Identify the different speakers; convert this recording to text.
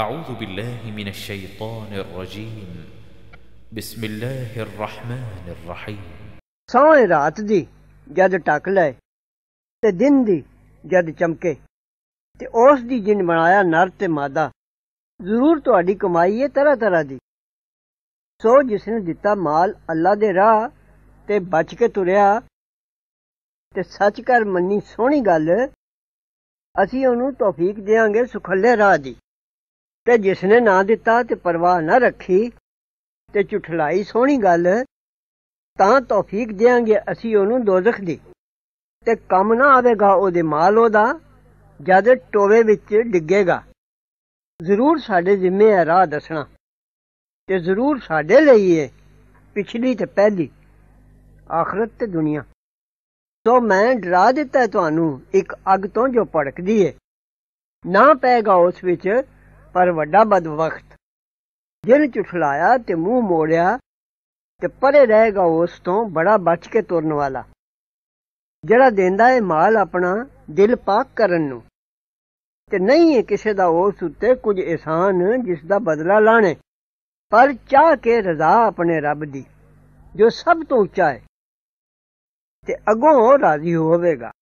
Speaker 1: أعوذ بالله من الشيطان الرجيم بسم الله الرحمن الرحيم ਸੋਹਣੀ ਰਾਤ ਦੀ ਜਦ ਟਕ ਲੈ ਤੇ ਦਿਨ ਦੀ ਜਦ ਚਮਕੇ ਤੇ ਉਸ ਦੀ ਜਿੰਨ ਬਣਾਇਆ ਨਰ ਤੇ ਮਾਦਾ ਜ਼ਰੂਰ ਤੁਹਾਡੀ ਕਮਾਈ ਹੈ ਤਰ੍ਹਾਂ ਤਰ੍ਹਾਂ ਦੀ ਸੋ ਜਿਸ ਨੇ ਦਿੱਤਾ ਮਾਲ ਅੱਲਾ ਦੇ ਰਾਹ ਤੇ ਬਚ ਕੇ ਤੁਰਿਆ ਤੇ ਸੱਚ ਕਰ ਮੰਨੀ ਸੋਹਣੀ ਗੱਲ ਅਸੀਂ ਉਹਨੂੰ ਤੌਫੀਕ ਦੇਵਾਂਗੇ ਸੁਖੱਲੇ ਰਾਹ ਦੀ ਤੇ ਜਿਸ ਨੇ ਨਾ ਦਿੱਤਾ ਤੇ ਪਰਵਾਹ ਨਾ ਰੱਖੀ ਤੇ ਝੁਠਲਾਈ ਸੋਹਣੀ ਗੱਲ ਤਾਂ ਤੌਫੀਕ ਦੇਾਂਗੇ ਅਸੀਂ ਉਹਨੂੰ ਦੋਜ਼ਖ ਦੀ ਤੇ ਕੰਮ ਨਾ ਆਵੇਗਾ ਉਹਦੇ ਮਾਲ ਉਹਦਾ ਜਦ ਟੋਵੇ ਵਿੱਚ ਡਿੱਗੇਗਾ ਜ਼ਰੂਰ ਸਾਡੇ ਜ਼ਿੰਮੇ ਹੈ ਰਾਹ ਦੱਸਣਾ ਤੇ ਜ਼ਰੂਰ ਸਾਡੇ ਲਈ ਹੈ ਪਿਛਲੀ ਤੇ ਪਹਿਲੀ ਆਖਰਤ ਤੇ ਦੁਨੀਆ ਸੋ ਮੈਂ ਡਰਾ ਦਿੱਤਾ ਤੁਹਾਨੂੰ ਇੱਕ ਅੱਗ ਤੋਂ ਜੋ ਭੜਕਦੀ ਹੈ ਨਾ ਪੈਗਾ ਉਸ ਵਿੱਚ ਪਰ ਵੱਡਾ ਬਦਵਖਤ ਜਿਨ ਚੁਠਲਾਇਆ ਤੇ ਮੂੰਹ ਮੋੜਿਆ ਤੇ ਪਰੇ ਰਹੇਗਾ ਉਸ ਤੋਂ ਬੜਾ ਬਚ ਕੇ ਤੁਰਨ ਵਾਲਾ ਜਿਹੜਾ ਦਿੰਦਾ ਹੈ ਮਾਲ ਆਪਣਾ ਦਿਲ ਪਾਕ ਕਰਨ ਨੂੰ ਤੇ ਨਹੀਂ ਹੈ ਕਿਸੇ ਦਾ ਉਸ ਉੱਤੇ ਕੁਝ ਇਹਸਾਨ ਜਿਸ ਦਾ ਬਦਲਾ ਲਾਣੇ ਪਰ ਚਾਹ ਕੇ ਰਜ਼ਾ ਆਪਣੇ ਰੱਬ ਦੀ ਜੋ ਸਭ ਤੋਂ ਉੱਚਾ ਹੈ ਤੇ ਅਗੋਂ ਰਾਜ਼ੀ ਹੋਵੇਗਾ